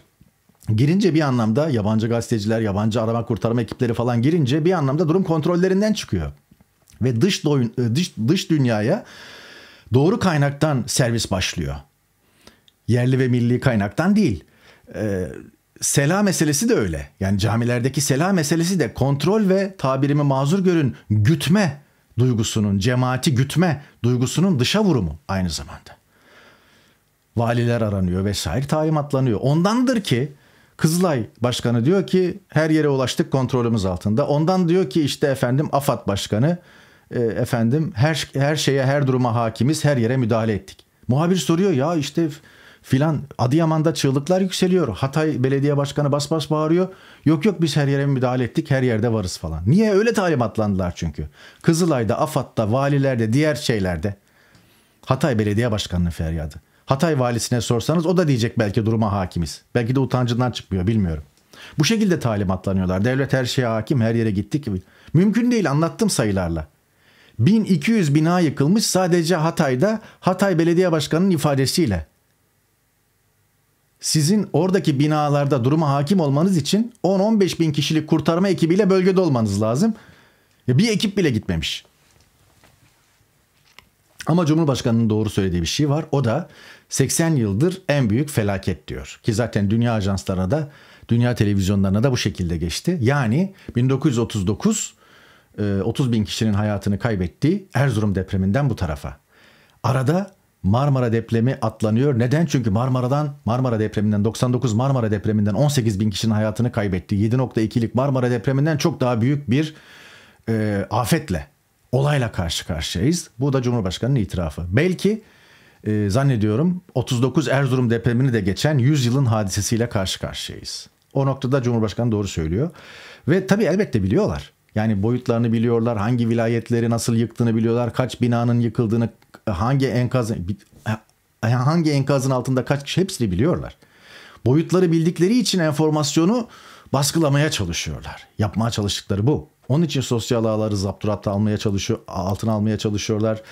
girince bir anlamda yabancı gazeteciler, yabancı arama kurtarma ekipleri falan girince bir anlamda durum kontrollerinden çıkıyor. Ve dış doyun, e, dış dış dünyaya doğru kaynaktan servis başlıyor. Yerli ve milli kaynaktan değil. Ee, sela meselesi de öyle. Yani camilerdeki sela meselesi de kontrol ve tabirimi mazur görün gütme duygusunun, cemaati gütme duygusunun dışa vurumu aynı zamanda. Valiler aranıyor vesaire talimatlanıyor. Ondandır ki Kızılay Başkanı diyor ki her yere ulaştık kontrolümüz altında. Ondan diyor ki işte efendim AFAD Başkanı e, efendim her her şeye her duruma hakimiz her yere müdahale ettik. Muhabir soruyor ya işte filan Adıyaman'da çığlıklar yükseliyor. Hatay Belediye Başkanı bas bas bağırıyor. Yok yok biz her yere müdahale ettik her yerde varız falan. Niye öyle talimatlandılar çünkü. Kızılay'da, AFAD'da, valilerde, diğer şeylerde. Hatay Belediye Başkanı'nın feryadı. Hatay valisine sorsanız o da diyecek belki duruma hakimiz. Belki de utancından çıkmıyor bilmiyorum. Bu şekilde talimatlanıyorlar. Devlet her şeye hakim her yere gittik. Mümkün değil anlattım sayılarla. 1200 bina yıkılmış sadece Hatay'da Hatay Belediye Başkanı'nın ifadesiyle. Sizin oradaki binalarda duruma hakim olmanız için 10-15 bin kişilik kurtarma ekibiyle bölgede olmanız lazım. bir ekip bile gitmemiş. Ama Cumhurbaşkanı'nın doğru söylediği bir şey var. O da 80 yıldır en büyük felaket diyor. Ki zaten dünya ajanslarına da dünya televizyonlarına da bu şekilde geçti. Yani 1939 30 e, bin kişinin hayatını kaybettiği Erzurum depreminden bu tarafa. Arada Marmara depremi atlanıyor. Neden? Çünkü Marmara'dan Marmara depreminden 99 Marmara depreminden 18 bin kişinin hayatını kaybetti. 7.2'lik Marmara depreminden çok daha büyük bir e, afetle, olayla karşı karşıyayız. Bu da Cumhurbaşkanı'nın itirafı. Belki e, zannediyorum 39 Erzurum depremini de geçen 100 yılın hadisesiyle karşı karşıyayız. O noktada Cumhurbaşkanı doğru söylüyor. Ve tabii elbette biliyorlar. Yani boyutlarını biliyorlar, hangi vilayetleri nasıl yıktığını biliyorlar, kaç binanın yıkıldığını hangi enkazın, e, hangi enkazın altında kaç kişi hepsini biliyorlar. Boyutları bildikleri için enformasyonu baskılamaya çalışıyorlar. Yapmaya çalıştıkları bu. Onun için sosyal ağları zapturatta almaya çalışıyor, altına almaya çalışıyorlar.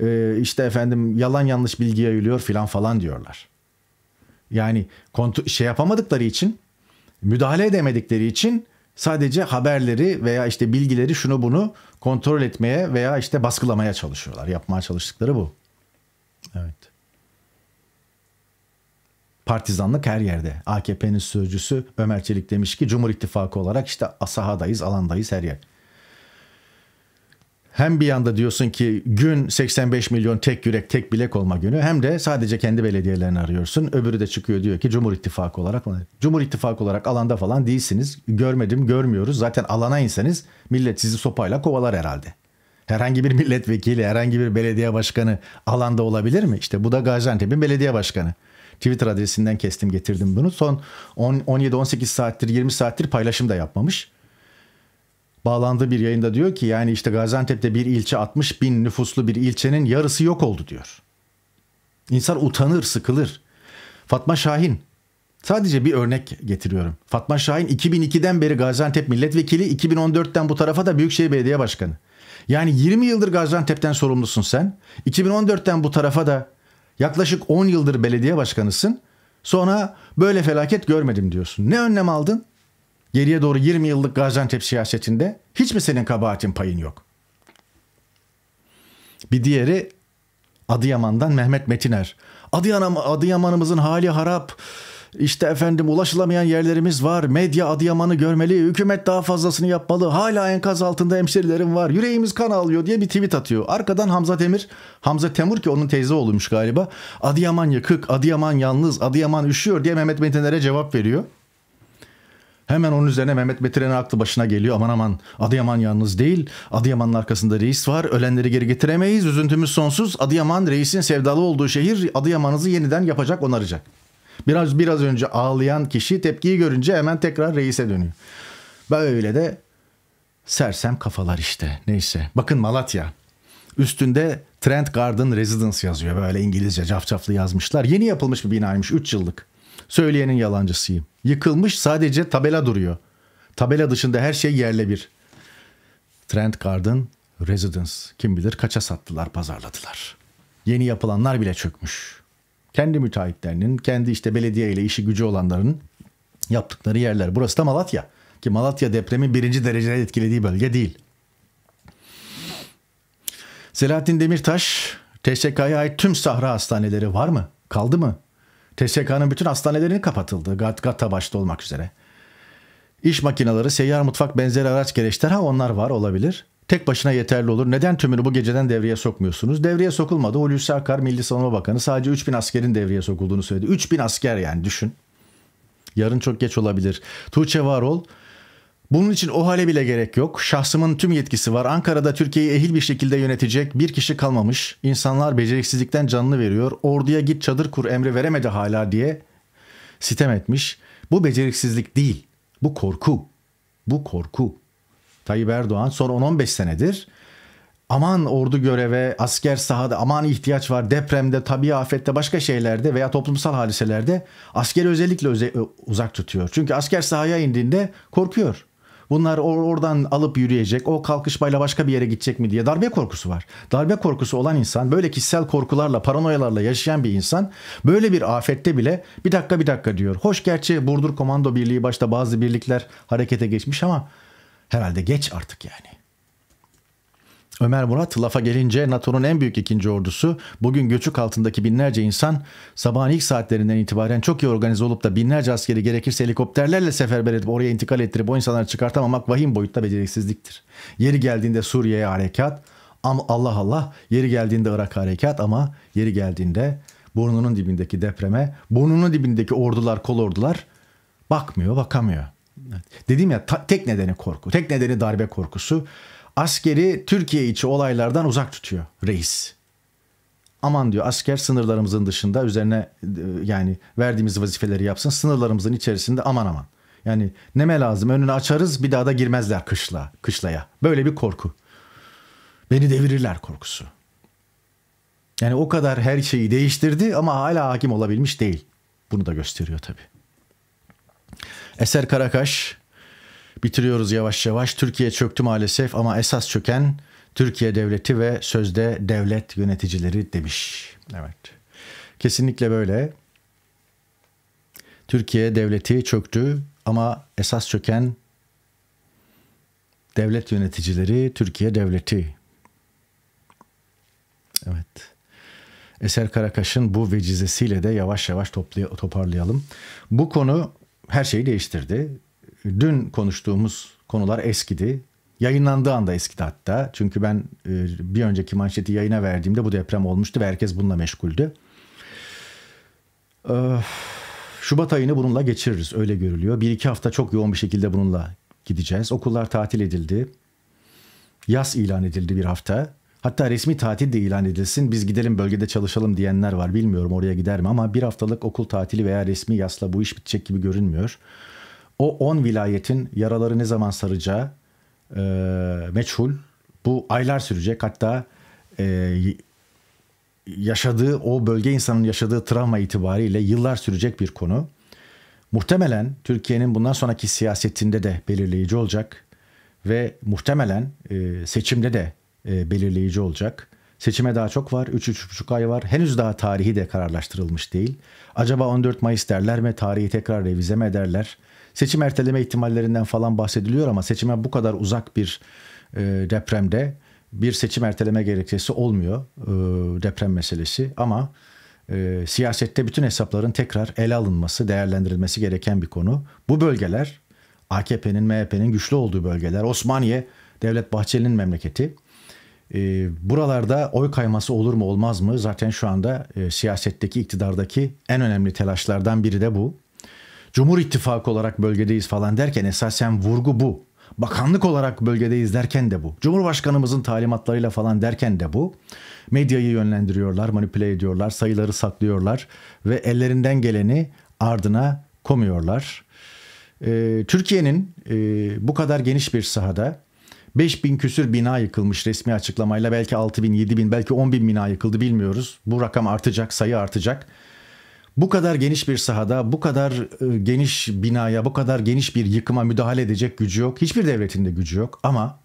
Ee, işte efendim yalan yanlış bilgi yayılıyor filan falan diyorlar. Yani şey yapamadıkları için, müdahale edemedikleri için Sadece haberleri veya işte bilgileri şunu bunu kontrol etmeye veya işte baskılamaya çalışıyorlar. Yapmaya çalıştıkları bu. Evet. Partizanlık her yerde. AKP'nin sözcüsü Ömer Çelik demiş ki Cumhur İttifakı olarak işte asahadayız, alandayız her yer hem bir yanda diyorsun ki gün 85 milyon tek yürek tek bilek olma günü hem de sadece kendi belediyelerini arıyorsun. Öbürü de çıkıyor diyor ki Cumhur İttifakı olarak Cumhur İttifakı olarak alanda falan değilsiniz. Görmedim görmüyoruz. Zaten alana inseniz millet sizi sopayla kovalar herhalde. Herhangi bir milletvekili, herhangi bir belediye başkanı alanda olabilir mi? İşte bu da Gaziantep'in belediye başkanı. Twitter adresinden kestim getirdim bunu. Son 17-18 saattir 20 saattir paylaşım da yapmamış bağlandığı bir yayında diyor ki yani işte Gaziantep'te bir ilçe 60 bin nüfuslu bir ilçenin yarısı yok oldu diyor. İnsan utanır, sıkılır. Fatma Şahin sadece bir örnek getiriyorum. Fatma Şahin 2002'den beri Gaziantep milletvekili, 2014'ten bu tarafa da Büyükşehir Belediye Başkanı. Yani 20 yıldır Gaziantep'ten sorumlusun sen. 2014'ten bu tarafa da yaklaşık 10 yıldır belediye başkanısın. Sonra böyle felaket görmedim diyorsun. Ne önlem aldın? geriye doğru 20 yıllık Gaziantep siyasetinde hiç mi senin kabahatin payın yok? Bir diğeri Adıyaman'dan Mehmet Metiner. Adıyaman, Adıyaman'ımızın hali harap. İşte efendim ulaşılamayan yerlerimiz var. Medya Adıyaman'ı görmeli. Hükümet daha fazlasını yapmalı. Hala enkaz altında hemşerilerim var. Yüreğimiz kan alıyor diye bir tweet atıyor. Arkadan Hamza Demir, Hamza Temur ki onun teyze olmuş galiba. Adıyaman yıkık, Adıyaman yalnız, Adıyaman üşüyor diye Mehmet Metiner'e cevap veriyor. Hemen onun üzerine Mehmet Betiren'in aklı başına geliyor. Aman aman Adıyaman yalnız değil. Adıyaman'ın arkasında reis var. Ölenleri geri getiremeyiz. Üzüntümüz sonsuz. Adıyaman reisin sevdalı olduğu şehir Adıyaman'ınızı yeniden yapacak, onaracak. Biraz biraz önce ağlayan kişi tepkiyi görünce hemen tekrar reise dönüyor. Böyle de sersem kafalar işte. Neyse. Bakın Malatya. Üstünde Trent Garden Residence yazıyor. Böyle İngilizce cafcaflı yazmışlar. Yeni yapılmış bir binaymış. 3 yıllık. Söyleyenin yalancısıyım. Yıkılmış sadece tabela duruyor. Tabela dışında her şey yerle bir. Trent Garden Residence kim bilir kaça sattılar pazarladılar. Yeni yapılanlar bile çökmüş. Kendi müteahhitlerinin, kendi işte belediye ile işi gücü olanların yaptıkları yerler. Burası da Malatya. Ki Malatya depremin birinci derecede etkilediği bölge değil. Selahattin Demirtaş, TSK'ya ait tüm sahra hastaneleri var mı? Kaldı mı? TSK'nın bütün hastanelerinin kapatıldı. Gatta başta olmak üzere. İş makineleri, seyyar mutfak benzeri araç gereçler ha onlar var olabilir. Tek başına yeterli olur. Neden tümünü bu geceden devreye sokmuyorsunuz? Devreye sokulmadı. Hulusi Akar Milli Savunma Bakanı sadece 3000 askerin devreye sokulduğunu söyledi. 3000 asker yani düşün. Yarın çok geç olabilir. Tuğçe Varol bunun için o hale bile gerek yok. Şahsımın tüm yetkisi var. Ankara'da Türkiye'yi ehil bir şekilde yönetecek bir kişi kalmamış. İnsanlar beceriksizlikten canını veriyor. Orduya git çadır kur emri veremedi hala diye sitem etmiş. Bu beceriksizlik değil. Bu korku. Bu korku. Tayyip Erdoğan son 10-15 senedir aman ordu göreve, asker sahada, aman ihtiyaç var depremde, tabi afette, başka şeylerde veya toplumsal hadiselerde askeri özellikle e, uzak tutuyor. Çünkü asker sahaya indiğinde korkuyor. Bunlar or- oradan alıp yürüyecek. O kalkışmayla başka bir yere gidecek mi diye darbe korkusu var. Darbe korkusu olan insan böyle kişisel korkularla, paranoyalarla yaşayan bir insan böyle bir afette bile bir dakika bir dakika diyor. Hoş gerçi Burdur Komando Birliği başta bazı birlikler harekete geçmiş ama herhalde geç artık yani. Ömer Murat lafa gelince NATO'nun en büyük ikinci ordusu bugün göçük altındaki binlerce insan sabahın ilk saatlerinden itibaren çok iyi organize olup da binlerce askeri gerekirse helikopterlerle seferber edip oraya intikal ettirip o insanları çıkartamamak vahim boyutta beceriksizliktir. Yeri geldiğinde Suriye'ye harekat ama Allah Allah yeri geldiğinde Irak harekat ama yeri geldiğinde burnunun dibindeki depreme burnunun dibindeki ordular kol ordular bakmıyor bakamıyor. Evet. Dediğim ya ta, tek nedeni korku tek nedeni darbe korkusu askeri Türkiye içi olaylardan uzak tutuyor reis. Aman diyor asker sınırlarımızın dışında üzerine e, yani verdiğimiz vazifeleri yapsın. Sınırlarımızın içerisinde aman aman. Yani neme lazım önünü açarız bir daha da girmezler kışla, kışlaya. Böyle bir korku. Beni devirirler korkusu. Yani o kadar her şeyi değiştirdi ama hala hakim olabilmiş değil. Bunu da gösteriyor tabii. Eser Karakaş Bitiriyoruz yavaş yavaş. Türkiye çöktü maalesef ama esas çöken Türkiye devleti ve sözde devlet yöneticileri demiş. Evet. Kesinlikle böyle. Türkiye devleti çöktü ama esas çöken devlet yöneticileri Türkiye devleti. Evet. Eser Karakaş'ın bu vecizesiyle de yavaş yavaş toplay toparlayalım. Bu konu her şeyi değiştirdi dün konuştuğumuz konular eskidi. Yayınlandığı anda eskidi hatta. Çünkü ben e, bir önceki manşeti yayına verdiğimde bu deprem olmuştu ve herkes bununla meşguldü. Ee, Şubat ayını bununla geçiririz öyle görülüyor. Bir iki hafta çok yoğun bir şekilde bununla gideceğiz. Okullar tatil edildi. Yaz ilan edildi bir hafta. Hatta resmi tatil de ilan edilsin biz gidelim bölgede çalışalım diyenler var. Bilmiyorum oraya gider mi ama bir haftalık okul tatili veya resmi yasla bu iş bitecek gibi görünmüyor o 10 vilayetin yaraları ne zaman saracağı e, meçhul. Bu aylar sürecek. Hatta e, yaşadığı o bölge insanın yaşadığı travma itibariyle yıllar sürecek bir konu. Muhtemelen Türkiye'nin bundan sonraki siyasetinde de belirleyici olacak ve muhtemelen e, seçimde de e, belirleyici olacak. Seçime daha çok var. 3-3,5 ay var. Henüz daha tarihi de kararlaştırılmış değil. Acaba 14 Mayıs derler mi? Tarihi tekrar revize mi ederler? Seçim erteleme ihtimallerinden falan bahsediliyor ama seçime bu kadar uzak bir e, depremde bir seçim erteleme gerekçesi olmuyor e, deprem meselesi ama e, siyasette bütün hesapların tekrar ele alınması, değerlendirilmesi gereken bir konu. Bu bölgeler AKP'nin, MHP'nin güçlü olduğu bölgeler, Osmaniye, Devlet Bahçeli'nin memleketi. E, buralarda oy kayması olur mu olmaz mı? Zaten şu anda e, siyasetteki, iktidardaki en önemli telaşlardan biri de bu. Cumhur İttifakı olarak bölgedeyiz falan derken esasen vurgu bu. Bakanlık olarak bölgedeyiz derken de bu. Cumhurbaşkanımızın talimatlarıyla falan derken de bu. Medyayı yönlendiriyorlar, manipüle ediyorlar, sayıları saklıyorlar ve ellerinden geleni ardına komuyorlar. Ee, Türkiye'nin e, bu kadar geniş bir sahada 5000 küsür bina yıkılmış resmi açıklamayla belki 6000, 7000, belki 10000 bina yıkıldı bilmiyoruz. Bu rakam artacak, sayı artacak bu kadar geniş bir sahada, bu kadar e, geniş binaya, bu kadar geniş bir yıkıma müdahale edecek gücü yok. Hiçbir devletin de gücü yok ama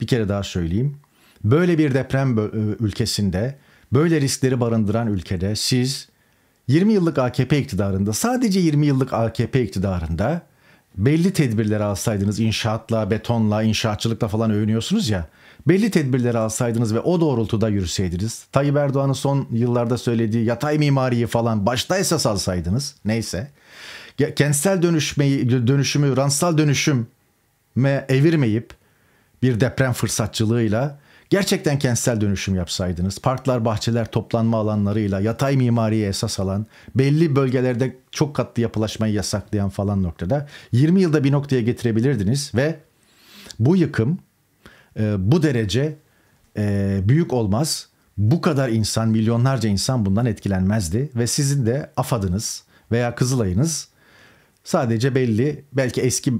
bir kere daha söyleyeyim. Böyle bir deprem e, ülkesinde, böyle riskleri barındıran ülkede siz 20 yıllık AKP iktidarında, sadece 20 yıllık AKP iktidarında belli tedbirleri alsaydınız inşaatla, betonla, inşaatçılıkla falan övünüyorsunuz ya belli tedbirleri alsaydınız ve o doğrultuda yürüseydiniz, Tayyip Erdoğan'ın son yıllarda söylediği yatay mimariyi falan başta esas alsaydınız, neyse, kentsel dönüşmeyi, dönüşümü, ransal dönüşüme evirmeyip bir deprem fırsatçılığıyla gerçekten kentsel dönüşüm yapsaydınız, parklar, bahçeler, toplanma alanlarıyla yatay mimariye esas alan, belli bölgelerde çok katlı yapılaşmayı yasaklayan falan noktada 20 yılda bir noktaya getirebilirdiniz ve bu yıkım e, bu derece e, büyük olmaz. Bu kadar insan, milyonlarca insan bundan etkilenmezdi ve sizin de afadınız veya Kızılay'ınız sadece belli belki eski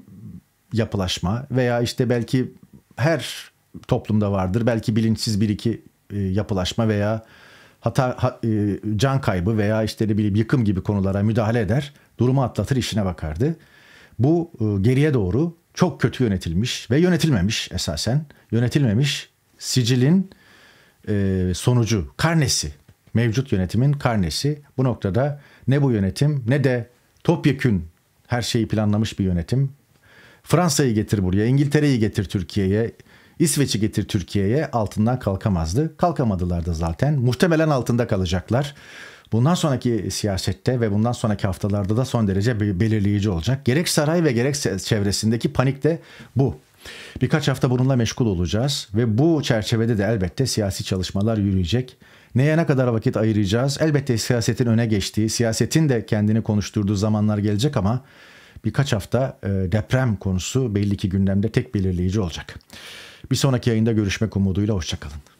yapılaşma veya işte belki her toplumda vardır. Belki bilinçsiz bir iki e, yapılaşma veya hata ha, e, can kaybı veya işte ne bileyim yıkım gibi konulara müdahale eder. Durumu atlatır işine bakardı. Bu e, geriye doğru çok kötü yönetilmiş ve yönetilmemiş esasen yönetilmemiş sicilin e, sonucu, karnesi. Mevcut yönetimin karnesi. Bu noktada ne bu yönetim ne de topyekün her şeyi planlamış bir yönetim. Fransa'yı getir buraya, İngiltere'yi getir Türkiye'ye, İsveç'i getir Türkiye'ye altından kalkamazdı. Kalkamadılar da zaten. Muhtemelen altında kalacaklar. Bundan sonraki siyasette ve bundan sonraki haftalarda da son derece belirleyici olacak. Gerek saray ve gerek çevresindeki panik de bu. Birkaç hafta bununla meşgul olacağız ve bu çerçevede de elbette siyasi çalışmalar yürüyecek. Neye ne kadar vakit ayıracağız? Elbette siyasetin öne geçtiği, siyasetin de kendini konuşturduğu zamanlar gelecek ama birkaç hafta e, deprem konusu belli ki gündemde tek belirleyici olacak. Bir sonraki yayında görüşmek umuduyla hoşçakalın.